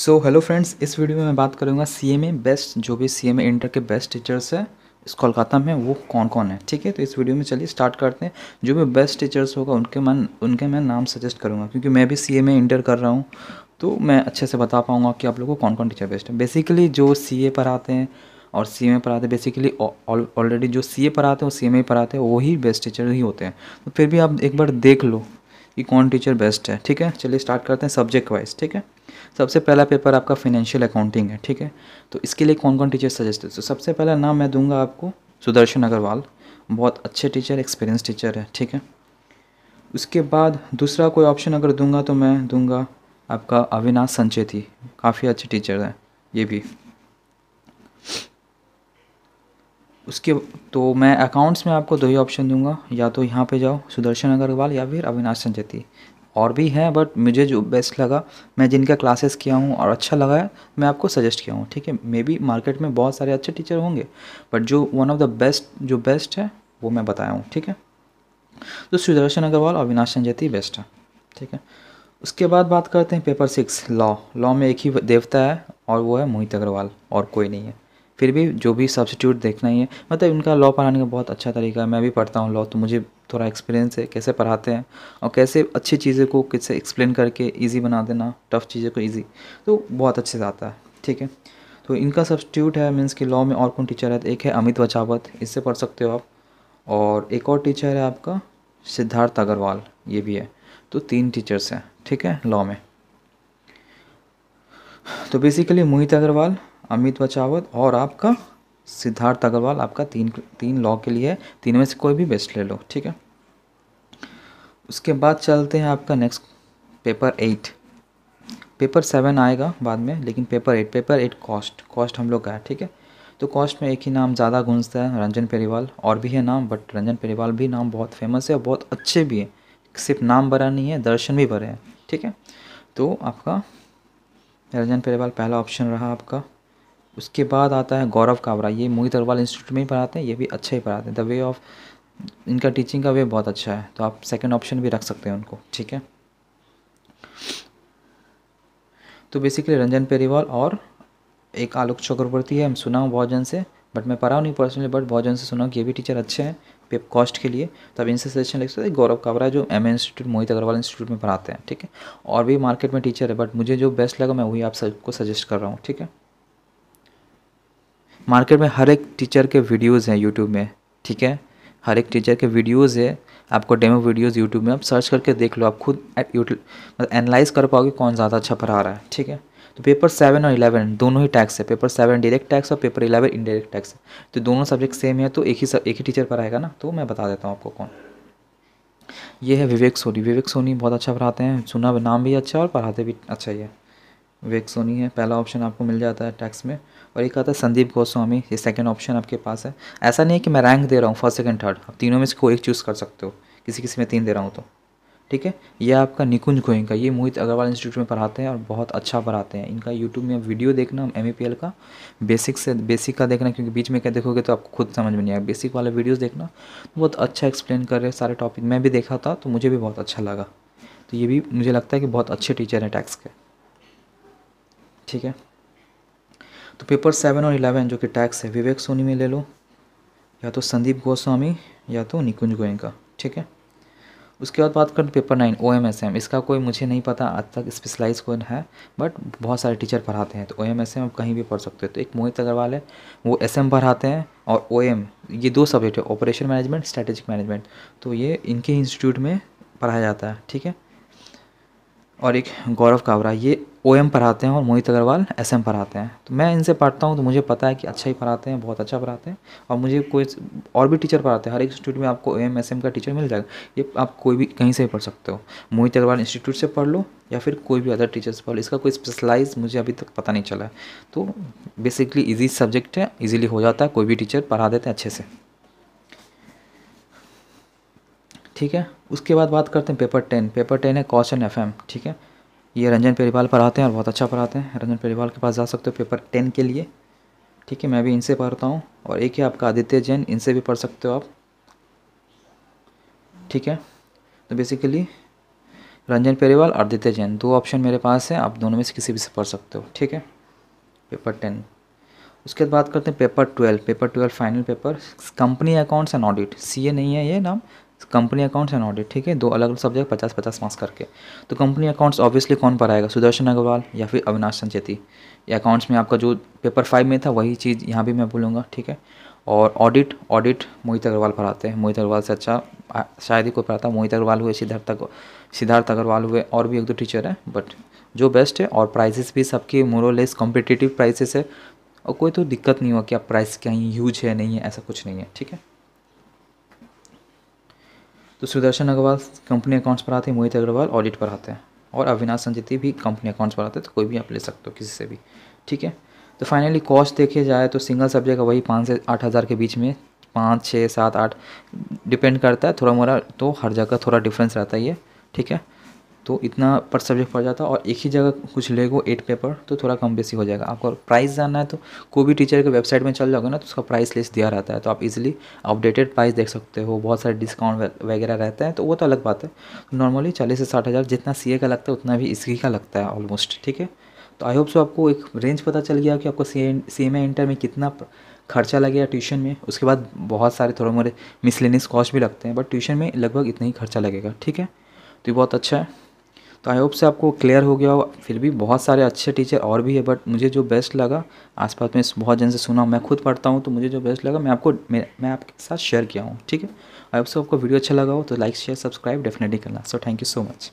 सो hello friends इस video में मैं बात करूँगा सी एम ए बेस्ट जो भी सी एम ए इंटर के बेस्ट टीचर्स हैं इस कोलकाता में वो कौन कौन है ठीक है तो इस वीडियो में चलिए स्टार्ट करते हैं जो भी बेस्ट टीचर्स होगा उनके मैं उनके मैं नाम सजेस्ट करूँगा क्योंकि मैं भी सी एम ए इंटर कर रहा हूँ तो मैं अच्छे से बता पाऊँगा कि आप लोगों को कौन कौन टीचर बेस्ट है बेसिकली जो सी ए पढ़ाते हैं और सी एम ए पढ़ाते बेसिकली ऑलरेडी जो सी ए पढ़ाते हैं और सी एम ए पढ़ाते हैं वही बेस्ट टीचर ही होते हैं तो फिर भी आप एक बार देख लो कि कौन टीचर बेस्ट है ठीक है चलिए स्टार्ट करते हैं सब्जेक्ट वाइज ठीक है सबसे पहला पेपर आपका फाइनेंशियल अकाउंटिंग है ठीक है तो इसके लिए कौन कौन टीचर सजेस्ट है तो सबसे पहला नाम मैं दूंगा आपको सुदर्शन अग्रवाल बहुत अच्छे टीचर एक्सपीरियंस टीचर है ठीक है उसके बाद दूसरा कोई ऑप्शन अगर दूंगा तो मैं दूंगा आपका अविनाश संचेती काफ़ी अच्छे टीचर हैं ये भी उसके तो मैं अकाउंट्स में आपको दो ही ऑप्शन दूंगा या तो यहाँ पे जाओ सुदर्शन अग्रवाल या फिर अविनाश संजती और भी हैं बट मुझे जो बेस्ट लगा मैं जिनका क्लासेस किया हूँ और अच्छा लगा है मैं आपको सजेस्ट किया हूँ ठीक है मे बी मार्केट में बहुत सारे अच्छे टीचर होंगे बट जो वन ऑफ द बेस्ट जो बेस्ट है वो मैं बताया हूँ ठीक है तो सुदर्शन अग्रवाल और अविनाश संजती बेस्ट है ठीक है उसके बाद बात करते हैं पेपर सिक्स लॉ लॉ में एक ही देवता है और वो है मोहित अग्रवाल और कोई नहीं है फिर भी जो भी सब्सिट्यूट देखना ही है मतलब इनका लॉ पढ़ाने का बहुत अच्छा तरीका है मैं भी पढ़ता हूँ लॉ तो मुझे थोड़ा एक्सपीरियंस है कैसे पढ़ाते हैं और कैसे अच्छी चीज़ें को किससे एक्सप्लेन करके ईजी बना देना टफ़ चीज़ें को ईजी तो बहुत अच्छे से आता है ठीक है तो इनका सब्सिट्यूट है मीन्स कि लॉ में और कौन टीचर है एक है अमित वचावत इससे पढ़ सकते हो आप और एक और टीचर है आपका सिद्धार्थ अग्रवाल ये भी है तो तीन टीचर्स हैं ठीक है लॉ में तो बेसिकली मोहित अग्रवाल अमित बचावत और आपका सिद्धार्थ अग्रवाल आपका तीन तीन लॉ के लिए है तीन में से कोई भी बेस्ट ले लो ठीक है उसके बाद चलते हैं आपका next paper eight paper seven आएगा बाद में लेकिन paper eight paper eight cost cost हम लोग का है ठीक है तो कॉस्ट में एक ही नाम ज़्यादा गूंजता है रंजन पेरीवाल और भी है नाम बट रंजन पेरीवाल भी नाम बहुत फेमस है और बहुत अच्छे भी हैं सिर्फ नाम भरा नहीं है दर्शन भी भरे हैं ठीक है तो आपका रंजन पेरीवाल पहला ऑप्शन रहा आपका उसके बाद आता है गौरव कावरा ये मोहित अग्रवाल इंस्टीट्यूट में ही पढ़ाते हैं ये भी अच्छे ही पढ़ाते हैं द वे ऑफ इनका टीचिंग का वे बहुत अच्छा है तो आप सेकेंड ऑप्शन भी रख सकते हैं उनको ठीक है तो बेसिकली रंजन पेरीवाल और एक आलोक चक्रवर्ती है हम सुना हूँ बहुत जन से बट मैं पढ़ा नहीं पर्सनली बट बहुत जन से सुना हूँ कि ये भी टीचर अच्छे हैं पेप कॉस्ट के लिए तो अब इनसे सजेशन ले सकते हैं गौरव कावरा जो M institute Mohit Agarwal institute में पढ़ाते हैं ठीक है और भी मार्केट में टीचर है बट मुझे जो बेस्ट लगा मैं वही आप सबको सजेस्ट कर रहा हूँ ठीक है मार्केट में हर एक टीचर के वीडियोज़ हैं यूट्यूब में ठीक है हर एक टीचर के वीडियोज़ है आपको डेमो वीडियोज़ यूट्यूब में आप सर्च करके देख लो आप खुद मतलब एनालाइज कर पाओगे कौन ज़्यादा अच्छा पढ़ा रहा है ठीक है तो पेपर सेवन और इलेवन दोनों ही टैक्स है पेपर सेवन डायरेक्ट टैक्स और पेपर इलेवन इनडायरेक्ट टैक्स है तो दोनों सब्जेक्ट सेम है तो एक ही सब एक ही टीचर पढ़ाएगा ना तो मैं बता देता हूँ आपको कौन ये है विवेक सोनी विवेक सोनी बहुत अच्छा पढ़ाते हैं सुना नाम भी अच्छा और पढ़ाते भी अच्छा ही है विवेक सोनी है पहला ऑप्शन आपको मिल जाता है टैक्स में और एक आता है संदीप गोस्वामी ये सेकंड ऑप्शन आपके पास है ऐसा नहीं है कि मैं रैंक दे रहा हूँ फर्स्ट सेकंड थर्ड आप तीनों में से कोई एक चूज़ कर सकते हो किसी किसी में तीन दे रहा हूँ तो ठीक है यह आपका निकुंज गोयंका ये मोहित अग्रवाल इंस्टीट्यूट में पढ़ाते हैं और बहुत अच्छा पढ़ाते हैं इनका यूट्यूब में वीडियो देखना एम का बेसिक से बेसिक का देखना क्योंकि बीच में क्या देखोगे तो आपको खुद समझ में नहीं आया बेसिक वाले वीडियोज़ देखना बहुत अच्छा एक्सप्लेन कर रहे हैं सारे टॉपिक मैं भी देखा था तो मुझे भी बहुत अच्छा लगा तो ये भी मुझे लगता है कि बहुत अच्छे टीचर हैं टैक्स के ठीक है तो पेपर सेवन और इलेवन जो कि टैक्स है विवेक सोनी में ले लो या तो संदीप गोस्वामी या तो निकुंज गोयंका ठीक है उसके बाद बात करें paper nine O M S M इसका कोई मुझे नहीं पता आज तक स्पेशलाइज कौन है बट बहुत सारे टीचर पढ़ाते हैं तो ओ एम एस एम आप कहीं भी पढ़ सकते हो तो एक मोहित अग्रवाल है वो एस एम पढ़ाते हैं और ओ एम ये दो सब्जेक्ट है ऑपरेशन मैनेजमेंट स्ट्रेटेजिक मैनेजमेंट तो ये इनके इंस्टीट्यूट में पढ़ाया जाता है ठीक है और एक गौरव कावरा ये ओ एम पढ़ाते हैं और मोहित अग्रवाल एस एम पढ़ाते हैं तो मैं इनसे पढ़ता हूँ तो मुझे पता है कि अच्छा ही पढ़ाते हैं बहुत अच्छा पढ़ाते हैं और मुझे कोई और भी टीचर पढ़ाते हैं हर एक इंस्टीट्यूट में आपको ओ एम एस एम का टीचर मिल जाएगा ये आप कोई भी कहीं से भी पढ़ सकते हो मोहित अग्रवाल इंस्टीट्यूट से पढ़ लो या फिर कोई भी अदर टीचर से पढ़ लो इसका कोई स्पेशलाइज मुझे अभी तक पता नहीं चला तो बेसिकली ईजी सब्जेक्ट है ईजिली हो जाता है कोई भी टीचर पढ़ा देते हैं अच्छे से ठीक है उसके बाद बात करते हैं पेपर टेन पेपर टेन है कौशन एफ ठीक है ये रंजन परिवाल पढ़ाते हैं और बहुत अच्छा पढ़ाते हैं रंजन परिवाल के पास जा सकते हो पेपर टेन के लिए ठीक है मैं भी इनसे पढ़ता हूँ और एक है आपका आदित्य जैन इनसे भी पढ़ सकते हो आप ठीक है तो बेसिकली रंजन पेरीवाल और आदित्य जैन दो ऑप्शन मेरे पास है आप दोनों में से किसी भी से पढ़ सकते हो ठीक है पेपर टेन उसके बाद बात करते हैं paper twelve paper twelve final paper company accounts and audit C A नहीं है ये नाम कंपनी अकाउंट्स एंड ऑडिट ठीक है दो अलग अलग सब्जेक्ट पचास पचास मार्क्स करके तो कंपनी अकाउंट्स ऑब्वियसली कौन पढ़ाएगा सुदर्शन अग्रवाल या फिर अविनाश संचेती या अकाउंट्स में आपका जो पेपर फाइव में था वही चीज़ यहाँ भी मैं बोलूँगा ठीक है और ऑडिट ऑडिट मोहित अग्रवाल पढ़ाते हैं मोहित अग्रवाल से अच्छा शायद ही कोई पढ़ाता मोहित अग्रवाल हुए सिद्धार्थ सिद्धार्थ अग्रवाल हुए और भी एक दो टीचर हैं बट जो बेस्ट है और प्राइजेस भी सबके मोरोलेस कॉम्पिटिटिव प्राइसेस है और कोई तो दिक्कत नहीं हुआ कि आप प्राइस कहीं यूज है नहीं है ऐसा कुछ नहीं है ठीक है तो सुदर्शन अग्रवाल कंपनी अकाउंट्स पर आते हैं मोहित अग्रवाल ऑडिट पर आते हैं और अविनाश संजीति भी कंपनी अकाउंट्स पर आते हैं तो कोई भी आप ले सकते हो किसी से भी ठीक है तो फाइनली कॉस्ट देखे जाए तो सिंगल सब्जेक्ट का वही पाँच से आठ हज़ार के बीच में पाँच छः सात आठ डिपेंड करता है थोड़ा मोरा तो हर जगह थोड़ा डिफरेंस रहता है ये ठीक है तो इतना पर सब्जेक्ट पड़ जाता है और एक ही जगह कुछ लेगो एट पेपर तो थोड़ा कम बेसी हो जाएगा आपको प्राइस जानना है तो कोई भी टीचर के वेबसाइट में चल जाओगे ना तो उसका प्राइस लिस्ट दिया रहता है तो आप इजीली अपडेटेड प्राइस देख सकते हो बहुत सारे डिस्काउंट वगैरह रहते हैं तो वो तो अलग बात है नॉर्मली तो चालीस से साठ हज़ार जितना सी का लगता है उतना भी इसी का लगता है ऑलमोस्ट ठीक है तो आई होप सो आपको एक रेंज पता चल गया कि आपको सी एम इंटर में कितना खर्चा लगेगा ट्यूशन में उसके बाद बहुत सारे थोड़े मोड़े मिसलिनियस कॉस्ट भी लगते हैं बट ट्यूशन में लगभग इतना ही खर्चा लगेगा ठीक है तो ये बहुत अच्छा है तो आई होप से आपको क्लियर हो गया हो फिर भी बहुत सारे अच्छे टीचर और भी है बट मुझे जो बेस्ट लगा आसपास में बहुत जन से सुना मैं खुद पढ़ता हूँ तो मुझे जो बेस्ट लगा मैं आपको मैं, मैं आपके साथ शेयर किया हूँ ठीक है आई होप से आपको वीडियो अच्छा लगा हो तो लाइक शेयर सब्सक्राइब डेफिनेटली करना so thank you so much